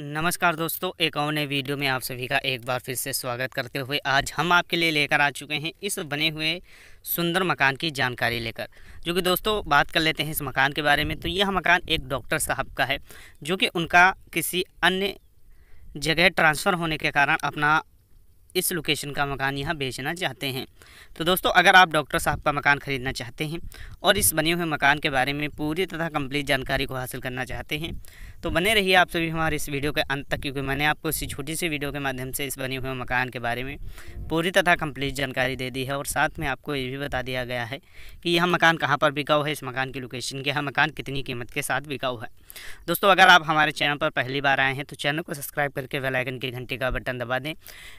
नमस्कार दोस्तों एक और नए वीडियो में आप सभी का एक बार फिर से स्वागत करते हुए आज हम आपके लिए लेकर आ चुके हैं इस बने हुए सुंदर मकान की जानकारी लेकर जो कि दोस्तों बात कर लेते हैं इस मकान के बारे में तो यह मकान एक डॉक्टर साहब का है जो कि उनका किसी अन्य जगह ट्रांसफ़र होने के कारण अपना इस लोकेशन का मकान यहाँ बेचना चाहते हैं तो दोस्तों अगर आप डॉक्टर साहब का मकान खरीदना चाहते हैं और इस बने हुए मकान के बारे में पूरी तथा कंप्लीट जानकारी को हासिल करना चाहते हैं तो बने रहिए आप सभी हमारे इस वीडियो के अंत तक क्योंकि मैंने आपको इसी छोटी सी वीडियो के माध्यम से इस बने हुए मकान के बारे में पूरी तथा कम्प्लीट जानकारी दे दी है और साथ में आपको ये भी बता दिया गया है कि यह मकान कहाँ पर बिकाऊ है इस मकान की लोकेशन के यहाँ मकान कितनी कीमत के साथ बिकाऊ है दोस्तों अगर आप हमारे चैनल पर पहली बार आए हैं तो चैनल को सब्सक्राइब करके वेलाइकन की घंटे का बटन दबा दें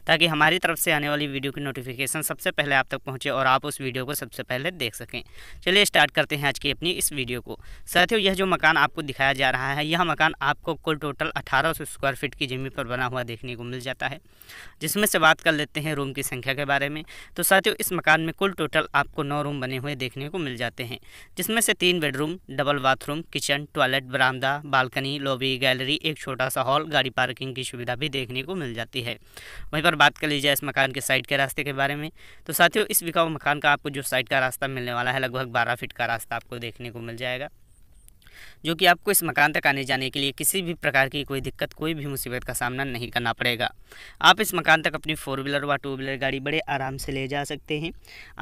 ताकि हमारे हमारी तरफ से आने वाली वीडियो की नोटिफिकेशन सबसे पहले आप तक पहुंचे और आप उस वीडियो को सबसे पहले देख सकें चलिए स्टार्ट करते हैं आज की अपनी इस वीडियो को साथियों यह जो मकान आपको दिखाया जा रहा है यह मकान आपको कुल टोटल अठारह स्क्वायर फीट की ज़मीन पर बना हुआ देखने को मिल जाता है जिसमें से बात कर लेते हैं रूम की संख्या के बारे में तो साथियों इस मकान में कुल टोटल आपको नौ रूम बने हुए देखने को मिल जाते हैं जिसमें से तीन bedroom double bathroom kitchen toilet बरामदा बालकनी लॉबी गैलरी एक छोटा सा हॉल गाड़ी पार्किंग की सुविधा भी देखने को मिल जाती है वहीं पर बात कर लीजिए जाए इस मकान के साइड के रास्ते के बारे में तो साथियों इस बिकाऊ मकान का आपको जो साइड का रास्ता मिलने वाला है लगभग बारह फिट का रास्ता आपको देखने को मिल जाएगा जो कि आपको इस मकान तक आने जाने के लिए किसी भी प्रकार की कोई दिक्कत कोई भी मुसीबत का सामना नहीं करना पड़ेगा आप इस मकान तक अपनी फोर व्हीलर व टू व्हीलर गाड़ी बड़े आराम से ले जा सकते हैं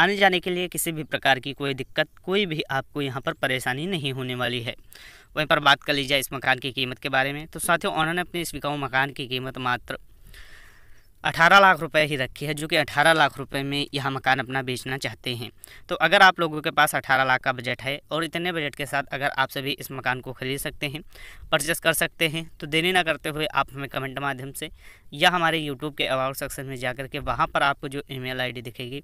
आने जाने के लिए किसी भी प्रकार की कोई दिक्कत कोई भी आपको यहाँ पर परेशानी नहीं होने वाली है वहीं पर बात कर ली जाए इस मकान की कीमत के बारे में तो साथियों उन्होंने अपने इस बिकाऊ मकान की कीमत मात्र अठारह लाख रुपए ही रखी है जो कि अठारह लाख रुपए में यह मकान अपना बेचना चाहते हैं तो अगर आप लोगों के पास अठारह लाख का बजट है और इतने बजट के साथ अगर आप सभी इस मकान को ख़रीद सकते हैं परचेस कर सकते हैं तो देरी ना करते हुए आप हमें कमेंट माध्यम से या हमारे यूट्यूब के अवार्ड सेक्शन में जा के वहाँ पर आपको जो ईमेल आईडी दिखेगी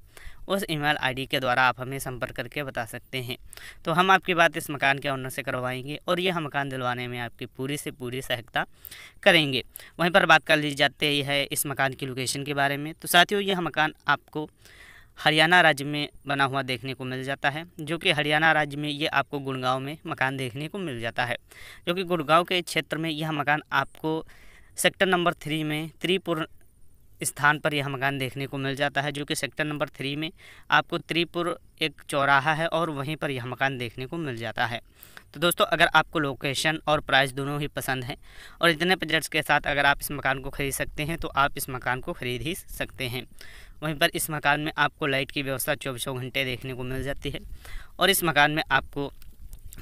उस ईमेल आईडी के द्वारा आप हमें संपर्क करके बता सकते हैं तो हम आपकी बात इस मकान के ऑनर से करवाएंगे और यह मकान दिलवाने में आपकी पूरी से पूरी सहायता करेंगे वहीं पर बात कर ली जाती है इस मकान की की लोकेशन के बारे में तो साथियों यह मकान आपको हरियाणा राज्य में बना हुआ देखने को मिल जाता है जो कि हरियाणा राज्य में ये आपको गुड़गांव में मकान देखने को मिल जाता है जो कि गुड़गांव के क्षेत्र में यह मकान आपको सेक्टर नंबर थ्री में त्रिपुर स्थान पर यह मकान देखने को मिल जाता है जो कि सेक्टर नंबर थ्री में आपको त्रिपुर एक चौराहा है और वहीं पर यह मकान देखने को मिल जाता है तो दोस्तों अगर आपको लोकेशन और प्राइस दोनों ही पसंद हैं और इतने बजट्स के साथ अगर आप इस मकान को ख़रीद सकते हैं तो आप इस मकान को ख़रीद ही सकते हैं वहीं पर इस मकान में आपको लाइट की व्यवस्था चौबीसों घंटे देखने को मिल जाती है और इस मकान में आपको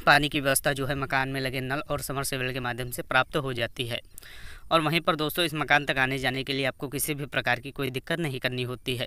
पानी की व्यवस्था जो है मकान में लगे नल और समरसेबल के माध्यम से प्राप्त हो जाती है और वहीं पर दोस्तों इस मकान तक आने जाने के लिए आपको किसी भी प्रकार की कोई दिक्कत नहीं करनी होती है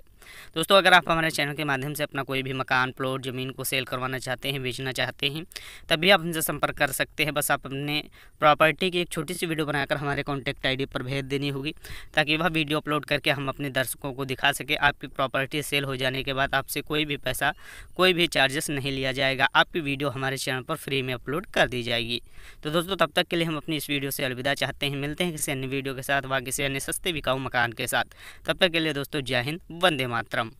दोस्तों अगर आप हमारे चैनल के माध्यम से अपना कोई भी मकान प्लॉट ज़मीन को सेल करवाना चाहते हैं बेचना चाहते हैं तभी आप हमसे संपर्क कर सकते हैं बस आप अपने प्रॉपर्टी की एक छोटी सी वीडियो बनाकर हमारे कॉन्टैक्ट आई पर भेज देनी होगी ताकि वह वीडियो अपलोड करके हम अपने दर्शकों को दिखा सके आपकी प्रॉपर्टी सेल हो जाने के बाद आपसे कोई भी पैसा कोई भी चार्जेस नहीं लिया जाएगा आपकी वीडियो हमारे चैनल पर फ्री में अपलोड कर दी जाएगी तो दोस्तों तब तक के लिए हम अपनी इस वीडियो से अलविदा चाहते हैं मिलते हैं किसी अन्य वीडियो के साथ वहाँ किसी अन्य सस्ते बिकाऊ मकान के साथ तब तक के लिए दोस्तों जय हिंद वंदे मातरम